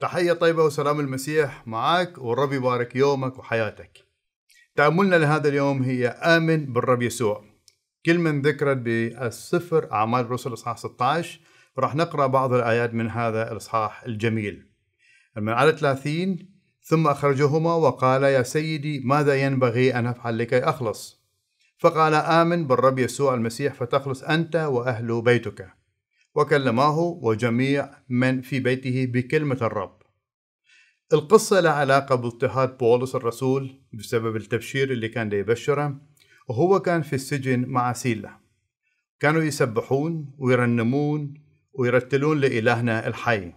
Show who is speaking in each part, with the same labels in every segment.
Speaker 1: تحية طيبة وسلام المسيح معك والرب يبارك يومك وحياتك. تأملنا لهذا اليوم هي آمن بالرب يسوع. كلمة ذكرت بالسفر أعمال الرسل إصحاح 16 راح نقرأ بعض الآيات من هذا الإصحاح الجميل. من على آية 30 ثم أخرجهما وقال يا سيدي ماذا ينبغي أن أفعل لكي أخلص؟ فقال آمن بالرب يسوع المسيح فتخلص أنت وأهل بيتك. وكلماه وجميع من في بيته بكلمة الرب القصة لها علاقة باضطهاد بولس الرسول بسبب التبشير اللي كان يبشره وهو كان في السجن مع سيلة كانوا يسبحون ويرنمون ويرتلون لإلهنا الحي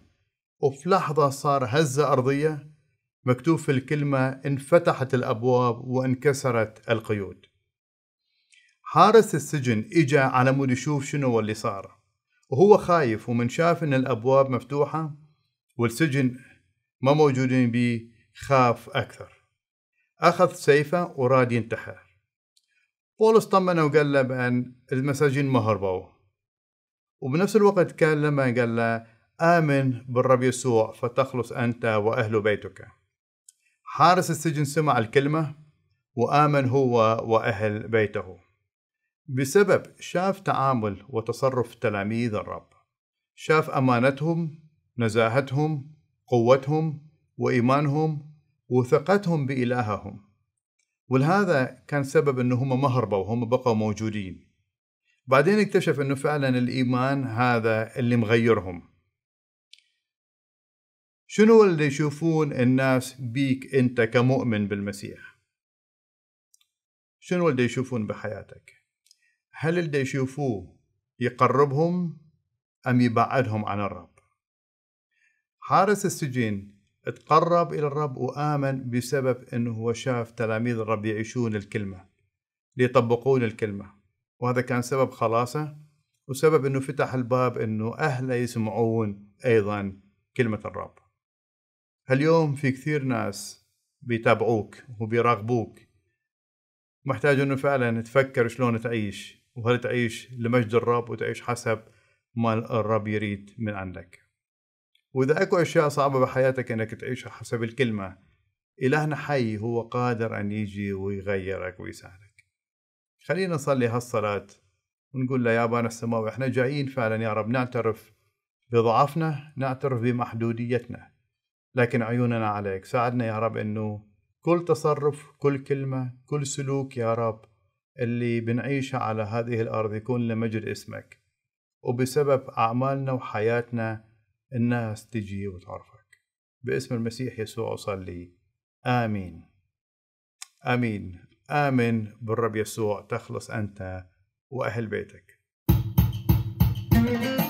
Speaker 1: وفي لحظة صار هزة أرضية مكتوب في الكلمة انفتحت الأبواب وانكسرت القيود حارس السجن إجا على مود يشوف شنو اللي صار وهو خايف ومن شاف ان الابواب مفتوحه والسجن ما موجودين بيه خاف اكثر اخذ سيفه وراد ينتحر بولس طمنه وقال له بان المساجين ما هربوا وبنفس الوقت كان لما قال له امن بالرب يسوع فتخلص انت واهل بيتك حارس السجن سمع الكلمه وامن هو واهل بيته بسبب شاف تعامل وتصرف تلاميذ الرب شاف امانتهم نزاهتهم قوتهم وايمانهم وثقتهم بالههم ولهذا كان سبب انهم ما هربوا وهم بقوا موجودين بعدين اكتشف انه فعلا الايمان هذا اللي مغيرهم شنو اللي يشوفون الناس بيك انت كمؤمن بالمسيح شنو اللي يشوفون بحياتك هل اللي يشوفوه يقربهم أم يبعدهم عن الرب حارس السجين تقرب إلى الرب وآمن بسبب أنه هو شاف تلاميذ الرب يعيشون الكلمة ليطبقون الكلمة وهذا كان سبب خلاصه وسبب أنه فتح الباب أنه أهله يسمعون أيضا كلمة الرب اليوم في كثير ناس بيتابعوك وبيراقبوك محتاج أنه فعلا تفكر شلون تعيش وهل تعيش لمجد الرب وتعيش حسب ما الرب يريد من عندك وإذا أكو أشياء صعبة بحياتك أنك تعيشها حسب الكلمة إلهنا حي هو قادر أن يجي ويغيرك ويساعدك خلينا نصلي هالصلاة ونقول له يا بانا السماوي احنا جايين فعلا يا رب نعترف بضعفنا نعترف بمحدوديتنا لكن عيوننا عليك ساعدنا يا رب أنه كل تصرف كل كلمة كل سلوك يا رب اللي بنعيشها على هذه الأرض يكون لمجد اسمك وبسبب أعمالنا وحياتنا الناس تجي وتعرفك باسم المسيح يسوع أصلي آمين آمين آمن بالرب يسوع تخلص أنت وأهل بيتك thank you